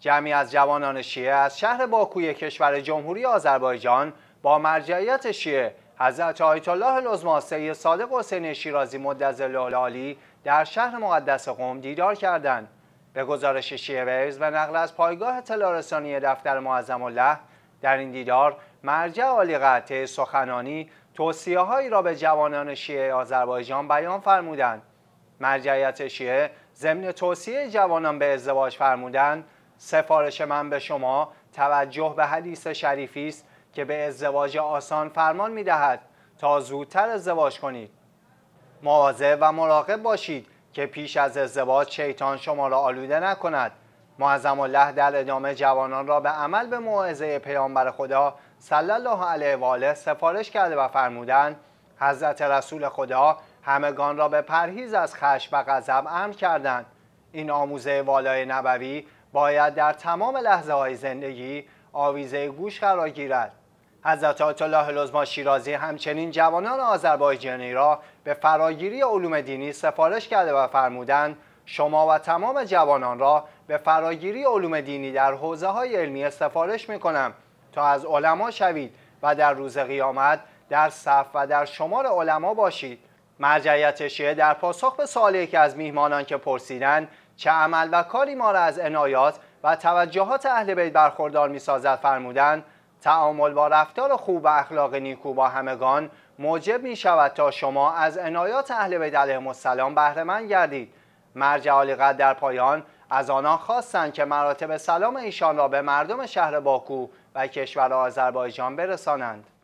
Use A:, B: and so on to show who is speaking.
A: جمعی از جوانان شیعه از شهر باکوی کشور جمهوری آذربایجان با مرجعیت شیعه حضرت آیت الله العظما سید صادق حسین شیرازی مدظل العالی در شهر مقدس قم دیدار کردند به گزارش شیعه ویز و نقل از پایگاه تلارسانی دفتر معظم الله در این دیدار مرجع عالی قطعه سخنانی توصیه هایی را به جوانان شیعه آذربایجان بیان فرمودند مرجعیت شیعه ضمن توصیه جوانان به ازدواج فرمودند سفارش من به شما توجه به حدیث شریفی است که به ازدواج آسان فرمان می دهد تا زودتر ازدواج کنید مواظب و مراقب باشید که پیش از ازدواج شیطان شما را آلوده نکند معظم الله در ادامه جوانان را به عمل به موعظه پیامبر خدا صلی الله علیه و آله سفارش کرده و فرمودند حضرت رسول خدا همگان را به پرهیز از خشم و غضب امر کردند این آموزه والای نبوی باید در تمام لحظه های زندگی آویزه گوش قرار گیرد حضرت آیت الله شیرازی همچنین جوانان آذربایجانی را به فراگیری علوم دینی سفارش کرده و فرمودند شما و تمام جوانان را به فراگیری علوم دینی در حوزه های علمی سفارش می کنم تا از علما شوید و در روز قیامت در صف و در شمار علما باشید مرجعیت شیعه در پاسخ به سوال یکی از میهمانان که پرسیدند چه عمل و کاری ما را از عنایات و توجهات اهل بیت برخوردار میسازد فرمودند تعامل با رفتار خوب و اخلاق نیکو با همگان موجب می شود تا شما از عنایات اهل بیت علیهم السلام بهرهمند گردید مرجع عالیقدر در پایان از آنها خواستند که مراتب سلام ایشان را به مردم شهر باکو و کشور آذربایجان برسانند